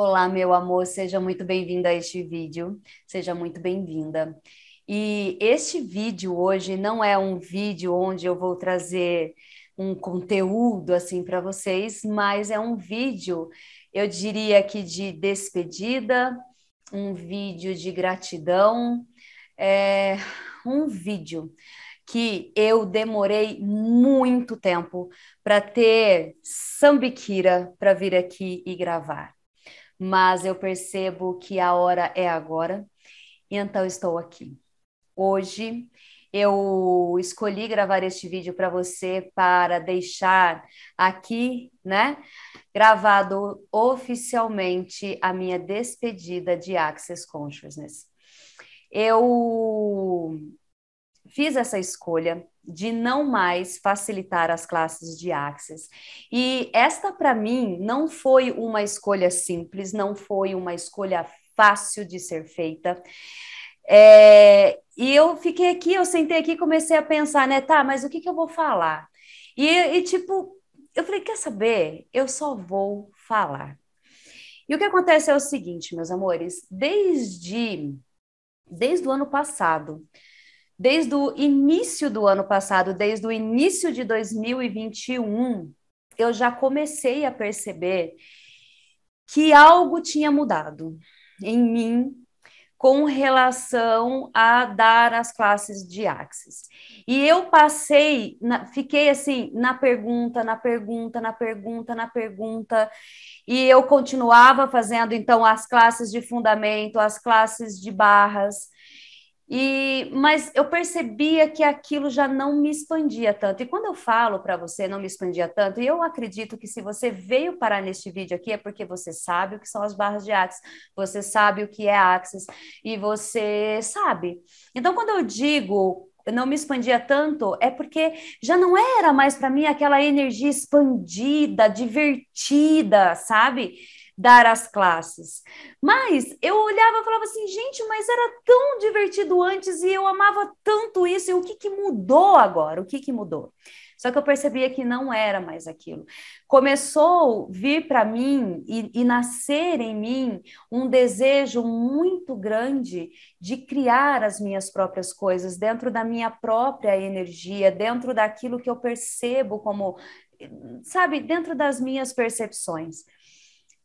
Olá, meu amor, seja muito bem-vinda a este vídeo, seja muito bem-vinda. E este vídeo hoje não é um vídeo onde eu vou trazer um conteúdo assim para vocês, mas é um vídeo, eu diria que de despedida, um vídeo de gratidão, é um vídeo que eu demorei muito tempo para ter Sambiquira para vir aqui e gravar mas eu percebo que a hora é agora, e então estou aqui. Hoje eu escolhi gravar este vídeo para você para deixar aqui, né, gravado oficialmente a minha despedida de Access Consciousness. Eu fiz essa escolha de não mais facilitar as classes de Axis. E esta, para mim, não foi uma escolha simples, não foi uma escolha fácil de ser feita. É, e eu fiquei aqui, eu sentei aqui e comecei a pensar, né? Tá, mas o que, que eu vou falar? E, e, tipo, eu falei, quer saber? Eu só vou falar. E o que acontece é o seguinte, meus amores, desde, desde o ano passado, desde o início do ano passado, desde o início de 2021, eu já comecei a perceber que algo tinha mudado em mim com relação a dar as classes de Axis. E eu passei, na, fiquei assim, na pergunta, na pergunta, na pergunta, na pergunta, e eu continuava fazendo então as classes de fundamento, as classes de barras. E, mas eu percebia que aquilo já não me expandia tanto. E quando eu falo para você não me expandia tanto, E eu acredito que se você veio parar neste vídeo aqui é porque você sabe o que são as barras de Axis, você sabe o que é Axis e você sabe. Então, quando eu digo não me expandia tanto, é porque já não era mais para mim aquela energia expandida, divertida, sabe? dar as classes. Mas eu olhava e falava assim, gente, mas era tão divertido antes e eu amava tanto isso, e o que, que mudou agora? O que, que mudou? Só que eu percebia que não era mais aquilo. Começou a vir para mim e, e, nascer em mim um desejo muito grande de criar as minhas próprias coisas dentro da minha própria energia, dentro daquilo que eu percebo como, sabe, dentro das minhas percepções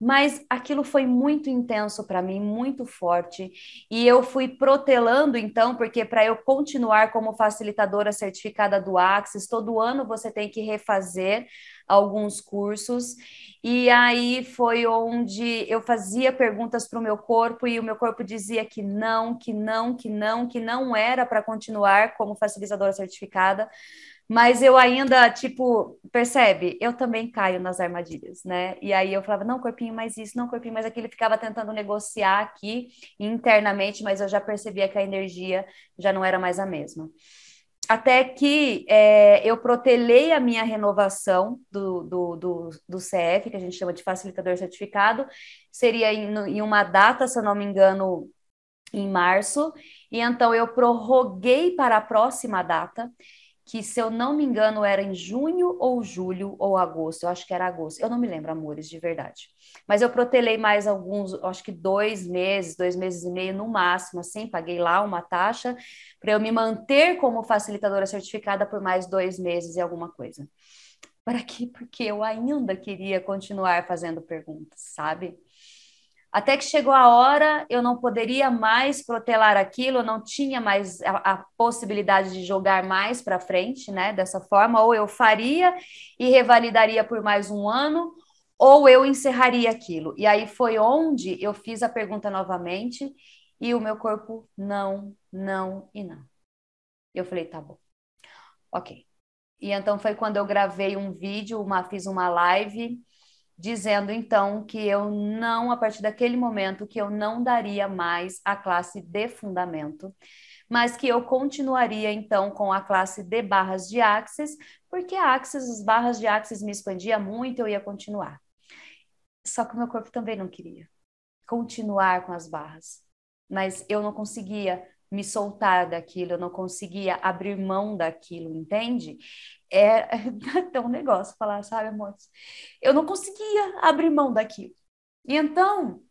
mas aquilo foi muito intenso para mim, muito forte, e eu fui protelando então, porque para eu continuar como facilitadora certificada do Axis, todo ano você tem que refazer alguns cursos, e aí foi onde eu fazia perguntas para o meu corpo e o meu corpo dizia que não, que não, que não, que não era para continuar como facilitadora certificada, mas eu ainda, tipo, percebe? Eu também caio nas armadilhas, né? E aí eu falava, não, corpinho, mais isso, não, corpinho, mais aquilo. Ficava tentando negociar aqui internamente, mas eu já percebia que a energia já não era mais a mesma. Até que é, eu protelei a minha renovação do, do, do, do, CF, que a gente chama de facilitador certificado, seria em, em uma data, se eu não me engano, em março, e então eu prorroguei para a próxima data que, se eu não me engano, era em junho ou julho ou agosto. Eu acho que era agosto. Eu não me lembro, amores, de verdade. Mas eu protelei mais alguns, acho que dois meses, dois meses e meio no máximo, assim. Paguei lá uma taxa para eu me manter como facilitadora certificada por mais dois meses e alguma coisa. Para quê? Porque eu ainda queria continuar fazendo perguntas, sabe? Até que chegou a hora, eu não poderia mais protelar aquilo, eu não tinha mais a, a possibilidade de jogar mais para frente, né? Dessa forma, ou eu faria e revalidaria por mais um ano, ou eu encerraria aquilo. E aí foi onde eu fiz a pergunta novamente e o meu corpo não, não e não. Eu falei, tá bom. Ok. E então foi quando eu gravei um vídeo, uma, fiz uma live dizendo então que eu não, a partir daquele momento, que eu não daria mais a classe de fundamento, mas que eu continuaria então com a classe de barras de axis, porque axis, as barras de axis me expandia muito, eu ia continuar. Só que o meu corpo também não queria continuar com as barras, mas eu não conseguia me soltar daquilo, eu não conseguia abrir mão daquilo, entende? É até um negócio falar, sabe, moço? Eu não conseguia abrir mão daquilo. E então,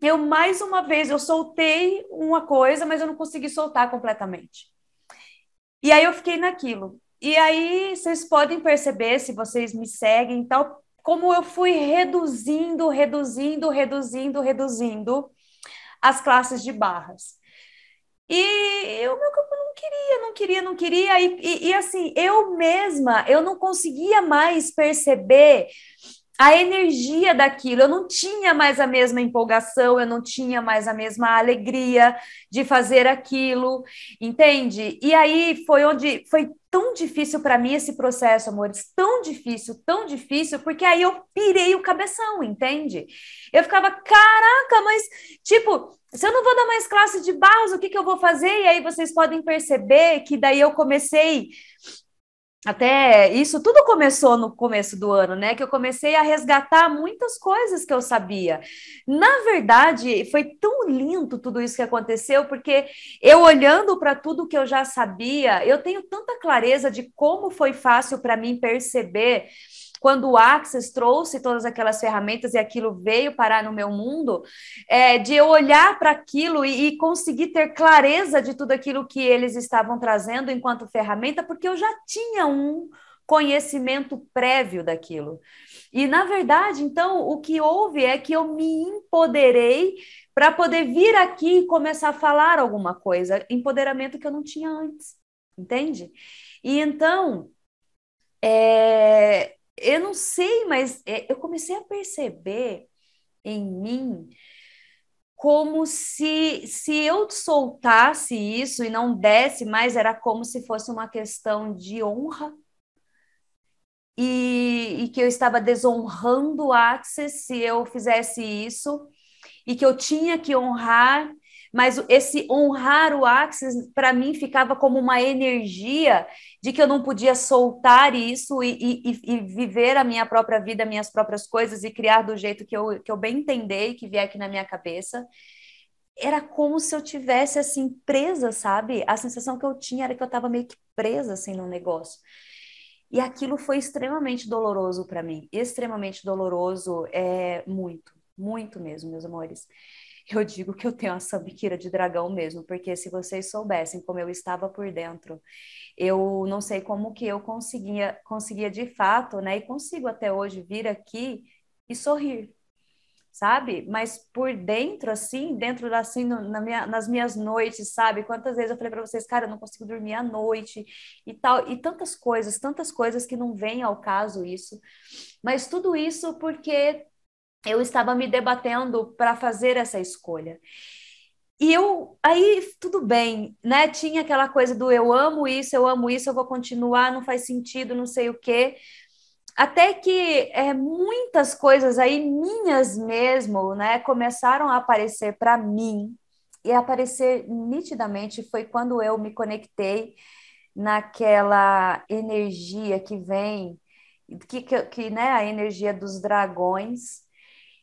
eu mais uma vez, eu soltei uma coisa, mas eu não consegui soltar completamente. E aí eu fiquei naquilo. E aí vocês podem perceber, se vocês me seguem e tal, como eu fui reduzindo, reduzindo, reduzindo, reduzindo as classes de barras. E o meu corpo não queria, não queria, não queria. E, e, e, assim, eu mesma, eu não conseguia mais perceber a energia daquilo. Eu não tinha mais a mesma empolgação, eu não tinha mais a mesma alegria de fazer aquilo, entende? E aí foi onde foi tão difícil para mim esse processo, amores, tão difícil, tão difícil, porque aí eu pirei o cabeção, entende? Eu ficava, caraca, mas tipo, se eu não vou dar mais classe de barros, o que, que eu vou fazer? E aí vocês podem perceber que daí eu comecei até isso tudo começou no começo do ano, né? Que eu comecei a resgatar muitas coisas que eu sabia. Na verdade, foi tão lindo tudo isso que aconteceu, porque eu olhando para tudo que eu já sabia, eu tenho tanta clareza de como foi fácil para mim perceber quando o Access trouxe todas aquelas ferramentas e aquilo veio parar no meu mundo, é, de eu olhar para aquilo e, e conseguir ter clareza de tudo aquilo que eles estavam trazendo enquanto ferramenta, porque eu já tinha um conhecimento prévio daquilo. E, na verdade, então, o que houve é que eu me empoderei para poder vir aqui e começar a falar alguma coisa, empoderamento que eu não tinha antes, entende? E então, é, eu não sei, mas é, eu comecei a perceber em mim como se, se eu soltasse isso e não desse mais, era como se fosse uma questão de honra e, e, que eu estava desonrando o Axis se eu fizesse isso e que eu tinha que honrar mas esse honrar o Axis, para mim, ficava como uma energia de que eu não podia soltar isso e, e, e, viver a minha própria vida, minhas próprias coisas e criar do jeito que eu, que eu bem entendei, e que vier aqui na minha cabeça. Era como se eu tivesse assim presa, sabe? A sensação que eu tinha era que eu estava meio que presa assim no negócio. E aquilo foi extremamente doloroso para mim, extremamente doloroso, é muito, muito mesmo, meus amores eu digo que eu tenho a sambiquira de dragão mesmo, porque se vocês soubessem como eu estava por dentro, eu não sei como que eu conseguia, conseguia de fato, né? E consigo até hoje vir aqui e sorrir, sabe? Mas por dentro, assim, dentro assim, no, na minha, nas minhas noites, sabe? Quantas vezes eu falei para vocês, cara, eu não consigo dormir à noite e tal, e tantas coisas, tantas coisas que não vem ao caso isso. Mas tudo isso porque eu estava me debatendo para fazer essa escolha. E eu, aí tudo bem, né? Tinha aquela coisa do eu amo isso, eu amo isso, eu vou continuar, não faz sentido, não sei o quê. Até que é, muitas coisas aí, minhas mesmo, né, começaram a aparecer para mim e aparecer nitidamente foi quando eu me conectei naquela energia que vem, que, que, que né, a energia dos dragões,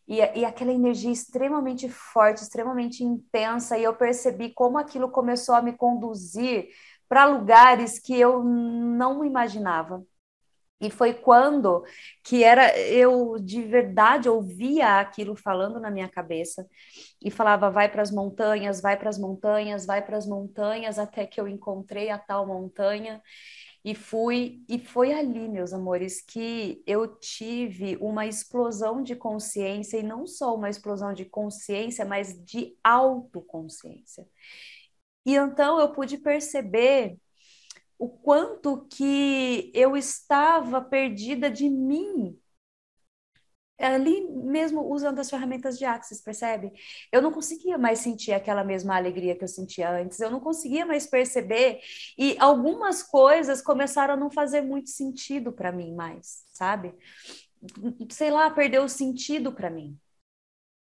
e, e aquela energia extremamente forte, extremamente intensa, e eu percebi como aquilo começou a me conduzir para lugares que eu não imaginava. E foi quando que era eu de verdade ouvia aquilo falando na minha cabeça e falava vai para as montanhas, vai para as montanhas, vai para as montanhas até que eu encontrei a tal montanha e fui e foi ali, meus amores, que eu tive uma explosão de consciência e não só uma explosão de consciência, mas de autoconsciência. E então eu pude perceber o quanto que eu estava perdida de mim ali mesmo usando as ferramentas de Axis, percebe? Eu não conseguia mais sentir aquela mesma alegria que eu sentia antes, eu não conseguia mais perceber e algumas coisas começaram a não fazer muito sentido para mim mais, sabe? Sei lá, perdeu o sentido para mim.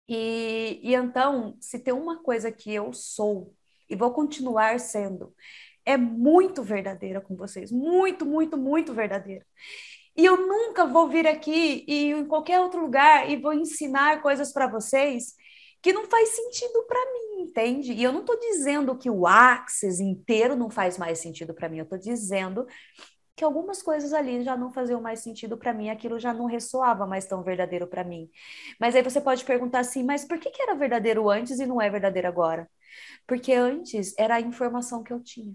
E, e então, se tem uma coisa que eu sou e vou continuar sendo, é muito verdadeira com vocês, muito, muito, muito verdadeira. E eu nunca vou vir aqui e em qualquer outro lugar e vou ensinar coisas para vocês que não faz sentido para mim, entende? E eu não estou dizendo que o Axis inteiro não faz mais sentido para mim, eu estou dizendo que algumas coisas ali já não faziam mais sentido para mim, aquilo já não ressoava mais tão verdadeiro para mim. Mas aí você pode perguntar assim, mas por que, que era verdadeiro antes e não é verdadeiro agora? Porque antes era a informação que eu tinha.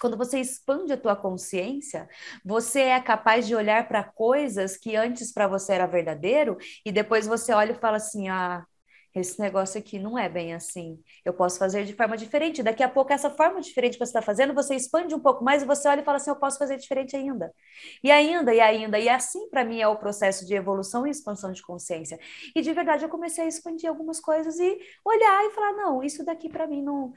Quando você expande a tua consciência, você é capaz de olhar para coisas que antes para você era verdadeiro e depois você olha e fala assim: "Ah, esse negócio aqui não é bem assim. Eu posso fazer de forma diferente. Daqui a pouco, essa forma diferente que você está fazendo, você expande um pouco mais e você olha e fala assim: eu posso fazer diferente ainda. E ainda, e ainda. E assim, para mim, é o processo de evolução e expansão de consciência. E de verdade, eu comecei a expandir algumas coisas e olhar e falar: não, isso daqui para mim não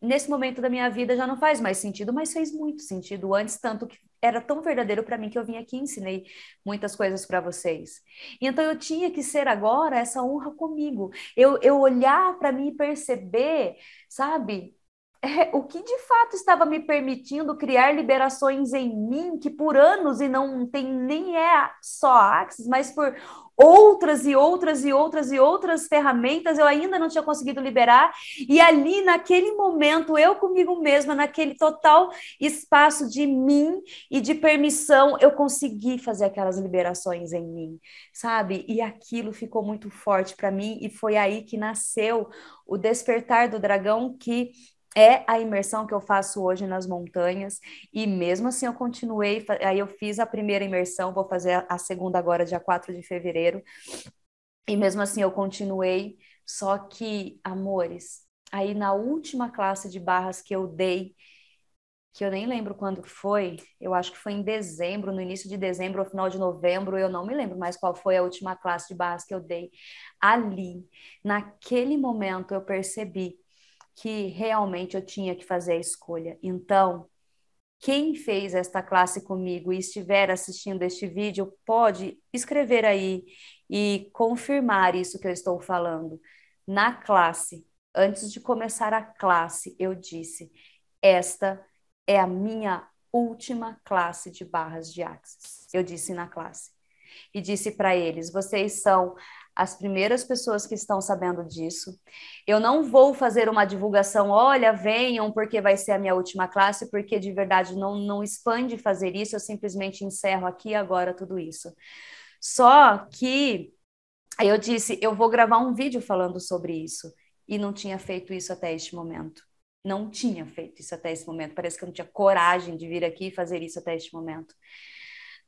nesse momento da minha vida já não faz mais sentido, mas fez muito sentido antes, tanto que era tão verdadeiro para mim que eu vim aqui e ensinei muitas coisas para vocês. Então eu tinha que ser agora essa honra comigo. Eu, eu olhar para mim e perceber, sabe, é, o que de fato estava me permitindo criar liberações em mim, que por anos, e não tem nem é só a Axis, mas por outras e outras e outras e outras ferramentas, eu ainda não tinha conseguido liberar. E ali, naquele momento, eu comigo mesma, naquele total espaço de mim e de permissão, eu consegui fazer aquelas liberações em mim, sabe? E aquilo ficou muito forte para mim, e foi aí que nasceu o despertar do dragão que é a imersão que eu faço hoje nas montanhas e mesmo assim eu continuei, aí eu fiz a primeira imersão, vou fazer a segunda agora dia 4 de fevereiro. E mesmo assim eu continuei, só que, amores, aí na última classe de barras que eu dei, que eu nem lembro quando foi, eu acho que foi em dezembro, no início de dezembro ou final de novembro, eu não me lembro mais qual foi a última classe de barras que eu dei. Ali, naquele momento eu percebi que realmente eu tinha que fazer a escolha. Então, quem fez esta classe comigo e estiver assistindo este vídeo, pode escrever aí e confirmar isso que eu estou falando. Na classe, antes de começar a classe, eu disse: esta é a minha última classe de barras de axis. Eu disse na classe. E disse para eles: vocês são as primeiras pessoas que estão sabendo disso. Eu não vou fazer uma divulgação, olha, venham, porque vai ser a minha última classe, porque de verdade não, não expande fazer isso, eu simplesmente encerro aqui agora tudo isso. Só que aí eu disse, eu vou gravar um vídeo falando sobre isso, e não tinha feito isso até este momento. Não tinha feito isso até esse momento. Parece que eu não tinha coragem de vir aqui e fazer isso até este momento.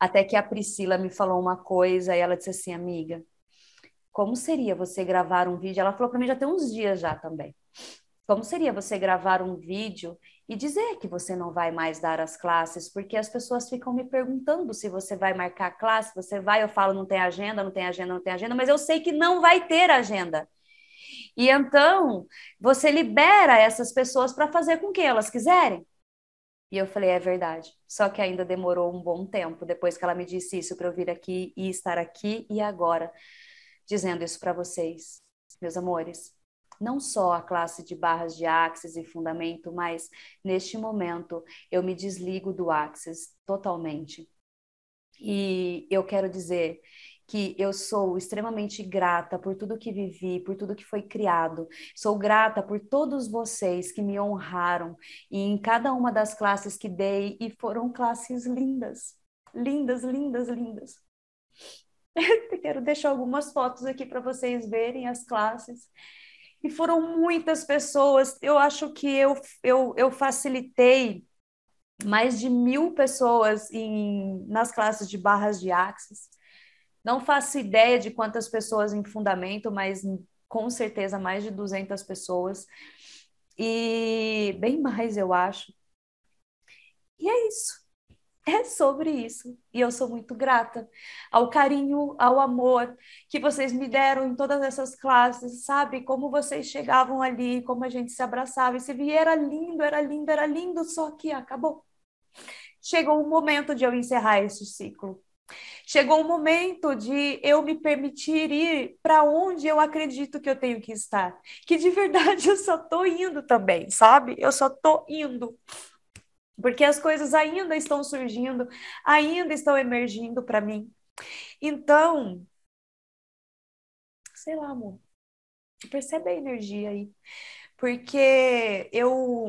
Até que a Priscila me falou uma coisa e ela disse assim, amiga, como seria você gravar um vídeo? Ela falou para mim já tem uns dias já também. Como seria você gravar um vídeo e dizer que você não vai mais dar as classes? Porque as pessoas ficam me perguntando se você vai marcar classe, você vai, eu falo, não tem agenda, não tem agenda, não tem agenda, mas eu sei que não vai ter agenda. E então, você libera essas pessoas para fazer com que elas quiserem. E eu falei, é verdade. Só que ainda demorou um bom tempo depois que ela me disse isso para eu vir aqui e estar aqui e agora dizendo isso para vocês, meus amores. Não só a classe de barras de axis e fundamento, mas neste momento eu me desligo do axis totalmente. E eu quero dizer que eu sou extremamente grata por tudo que vivi, por tudo que foi criado. Sou grata por todos vocês que me honraram e em cada uma das classes que dei e foram classes lindas, lindas, lindas, lindas. Quero deixar algumas fotos aqui para vocês verem as classes. E foram muitas pessoas. Eu acho que eu, eu, eu facilitei mais de mil pessoas em, nas classes de barras de axis. Não faço ideia de quantas pessoas em fundamento, mas com certeza mais de 200 pessoas. E bem mais, eu acho. E é isso é sobre isso. E eu sou muito grata ao carinho, ao amor que vocês me deram em todas essas classes, sabe? Como vocês chegavam ali, como a gente se abraçava. Esse vi era lindo, era lindo, era lindo, só que acabou. Chegou o momento de eu encerrar esse ciclo. Chegou o momento de eu me permitir ir para onde eu acredito que eu tenho que estar. Que de verdade eu só estou indo também, sabe? Eu só estou indo porque as coisas ainda estão surgindo, ainda estão emergindo para mim. Então, sei lá, amor, percebe a energia aí, porque eu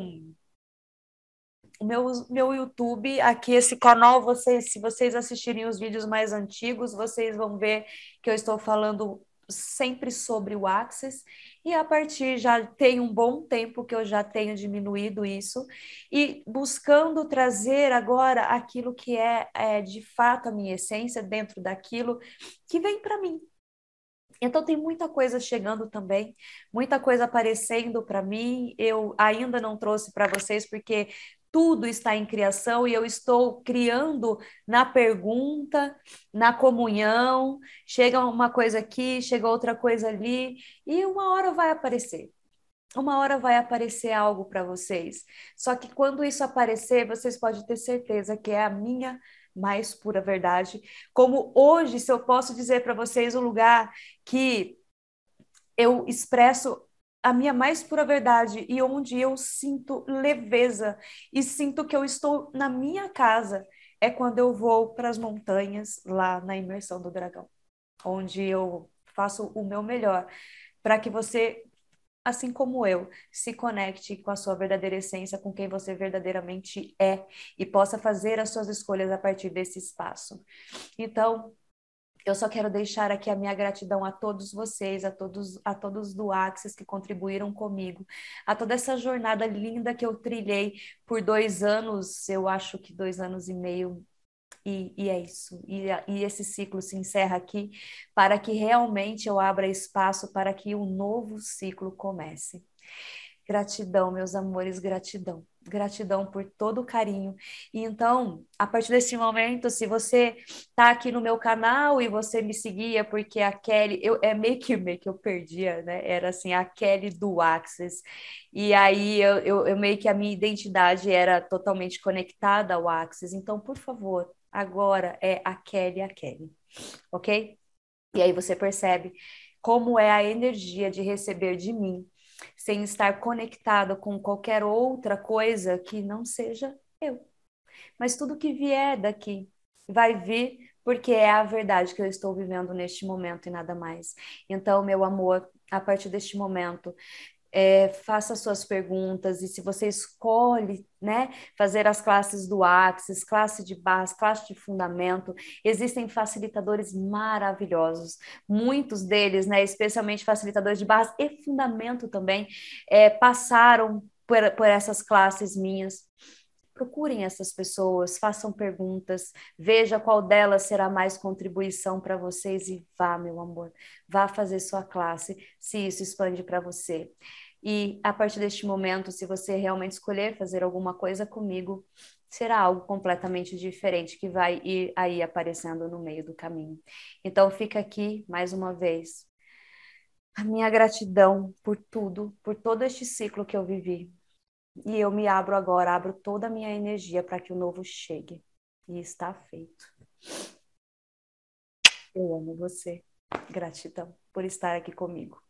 meu, meu YouTube, aqui esse canal, vocês, se vocês assistirem os vídeos mais antigos, vocês vão ver que eu estou falando sempre sobre o Axis, e a partir já tem um bom tempo que eu já tenho diminuído isso, e buscando trazer agora aquilo que é, é de fato a minha essência dentro daquilo que vem para mim, então tem muita coisa chegando também, muita coisa aparecendo para mim. Eu ainda não trouxe para vocês porque tudo está em criação e eu estou criando na pergunta, na comunhão. Chega uma coisa aqui, chega outra coisa ali, e uma hora vai aparecer. Uma hora vai aparecer algo para vocês. Só que quando isso aparecer, vocês podem ter certeza que é a minha mais pura verdade. Como hoje, se eu posso dizer para vocês o um lugar que eu expresso a minha mais pura verdade e onde eu sinto leveza e sinto que eu estou na minha casa é quando eu vou para as montanhas lá na imersão do dragão, onde eu faço o meu melhor para que você, assim como eu, se conecte com a sua verdadeira essência, com quem você verdadeiramente é e possa fazer as suas escolhas a partir desse espaço. Então, eu só quero deixar aqui a minha gratidão a todos vocês, a todos, a todos do Axis que contribuíram comigo, a toda essa jornada linda que eu trilhei por dois anos, eu acho que dois anos e meio, e, e é isso. E, e esse ciclo se encerra aqui para que realmente eu abra espaço para que um novo ciclo comece. Gratidão, meus amores, gratidão gratidão por todo o carinho. E então, a partir desse momento, se você tá aqui no meu canal e você me seguia porque a Kelly, eu é meio que meio que eu perdia, né? Era assim, a Kelly do Axis. E aí eu, eu, eu meio que a minha identidade era totalmente conectada ao Axis. Então, por favor, agora é a Kelly, a Kelly. OK? E aí você percebe como é a energia de receber de mim sem estar conectado com qualquer outra coisa que não seja eu. Mas tudo que vier daqui vai vir porque é a verdade que eu estou vivendo neste momento e nada mais. Então, meu amor, a partir deste momento, é, faça suas perguntas e se você escolhe né, fazer as classes do Axis, classe de base, classe de fundamento, existem facilitadores maravilhosos, muitos deles, né, especialmente facilitadores de base e fundamento também, é, passaram por, por essas classes minhas procurem essas pessoas, façam perguntas, veja qual delas será mais contribuição para vocês e vá, meu amor, vá fazer sua classe, se isso expande para você. E a partir deste momento, se você realmente escolher fazer alguma coisa comigo, será algo completamente diferente que vai ir aí aparecendo no meio do caminho. Então fica aqui mais uma vez a minha gratidão por tudo, por todo este ciclo que eu vivi, e eu me abro agora, abro toda a minha energia para que o novo chegue. E está feito. Eu amo você. Gratidão por estar aqui comigo.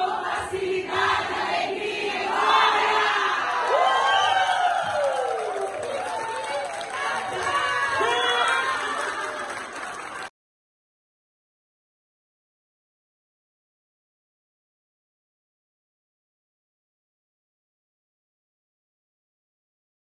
Thank you.